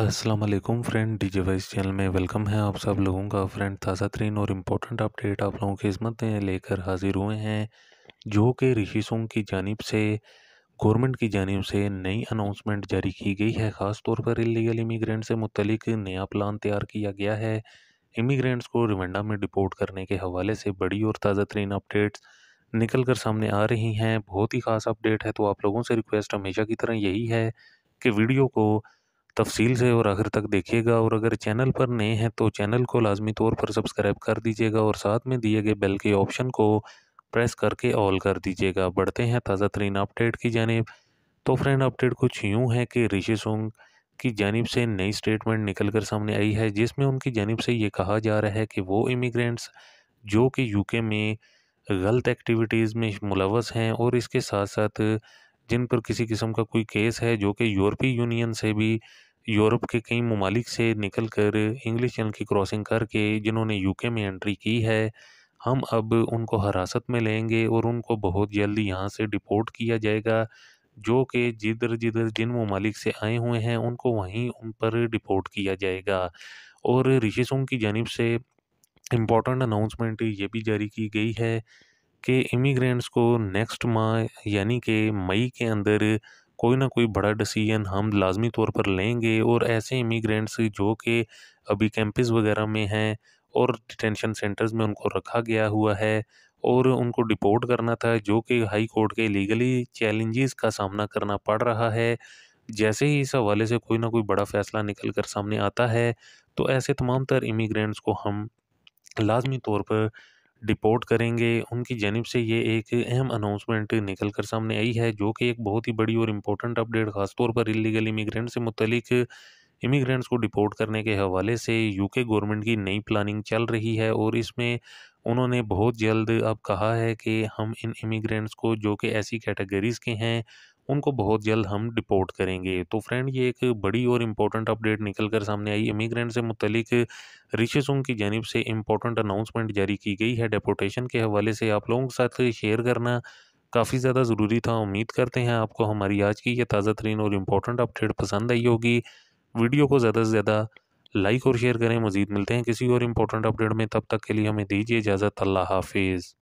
Aslam friend D J voice channel में welcome है आप सब लोगों का फ्रेंड ताज़ा तरीन और इम्पोर्टेंट अपडेट आप लोगों की खिदमत में लेकर हाजिर हुए हैं जो कि ऋषि सोंग की जानब से गवर्नमेंट की जानब से नई अनाउंसमेंट जारी की गई है ख़ास तौर पर इलीगल इमीग्रेंट से मुतलिक नया प्लान तैयार किया गया है इमीग्रेंट्स को रिवेंडा में डिपोर्ट करने के हवाले से बड़ी और ताज़ा तरीन अपडेट्स निकल कर सामने आ रही हैं बहुत ही ख़ास अपडेट है तो आप लोगों से रिक्वेस्ट हमेशा की तरह यही है कि वीडियो को तफसील से और आखिर तक देखिएगा और अगर चैनल पर नए हैं तो चैनल को लाजमी तौर पर सब्सक्राइब कर दीजिएगा और साथ में दिए गए बेल के ऑप्शन को प्रेस करके ऑल कर दीजिएगा बढ़ते हैं ताज़ा तरीन अपडेट की जानब तो फ्रेंड अपडेट कुछ यूँ है कि ऋषि सोंग की जानब से नई स्टेटमेंट निकल कर सामने आई है जिसमें उनकी जानब से ये कहा जा रहा है कि वो इमिग्रेंट्स जो कि यूके में गलत एक्टिविटीज़ में मुलवस हैं और इसके साथ साथ जिन पर किसी किस्म का कोई केस है जो कि यूरोपीय यूनियन से भी यूरोप के कई ममालिक से निकल कर इंग्लिश चैनल की क्रॉसिंग करके जिन्होंने यूके में एंट्री की है हम अब उनको हरासत में लेंगे और उनको बहुत जल्दी यहाँ से डिपोर्ट किया जाएगा जो कि जिधर जिधर जिन ममालिक से आए हुए हैं उनको वहीं उन पर डिपोर्ट किया जाएगा और ऋषि सुंग की जानब से इम्पोर्टेंट अनाउंसमेंट ये भी जारी की गई है कि इमिग्रेंट्स को नेक्स्ट माह यानी कि मई के अंदर कोई ना कोई बड़ा डिसीजन हम लाजमी तौर पर लेंगे और ऐसे इमीग्रेंट्स जो कि अभी कैंपस वगैरह में हैं और डिटेंशन सेंटर्स में उनको रखा गया हुआ है और उनको डिपोर्ट करना था जो कि हाई कोर्ट के लीगली चैलेंजेस का सामना करना पड़ रहा है जैसे ही इस हवाले से कोई ना कोई बड़ा फ़ैसला निकल कर सामने आता है तो ऐसे तमाम तर इमीग्रेंट्स को हम लाजमी तौर पर डिपोर्ट करेंगे उनकी जानब से ये एक अहम अनाउंसमेंट निकल कर सामने आई है जो कि एक बहुत ही बड़ी और इम्पोर्टेंट अपडेट ख़ासतौर पर इलीगल इमिग्रेंट से मुतलिक इमिग्रेंट्स को डिपोर्ट करने के हवाले से यूके गवर्नमेंट की नई प्लानिंग चल रही है और इसमें उन्होंने बहुत जल्द अब कहा है कि हम इन इमिग्रेंट्स को जो कि ऐसी कैटेगरीज़ के हैं उनको बहुत जल्द हम डिपोर्ट करेंगे तो फ्रेंड ये एक बड़ी और इम्पोर्टेंट अपडेट निकल कर सामने आई इमीग्रेंट से मुतलिक ऋषि सुंग की जानब से इम्पोर्टेंट अनाउंसमेंट जारी की गई है डिपोटेशन के हवाले से आप लोगों के साथ शेयर करना काफ़ी ज़्यादा ज़रूरी था उम्मीद करते हैं आपको हमारी आज की ये ताज़ा तरीन और इम्पोर्टेंट अपडेट पसंद आई होगी वीडियो को ज़्यादा से ज़्यादा लाइक और शेयर करें मज़ीद मिलते हैं किसी और इम्पोर्टेंट अपडेट में तब तक के लिए हमें दीजिए इजाज़त अल्लाह हाफिज़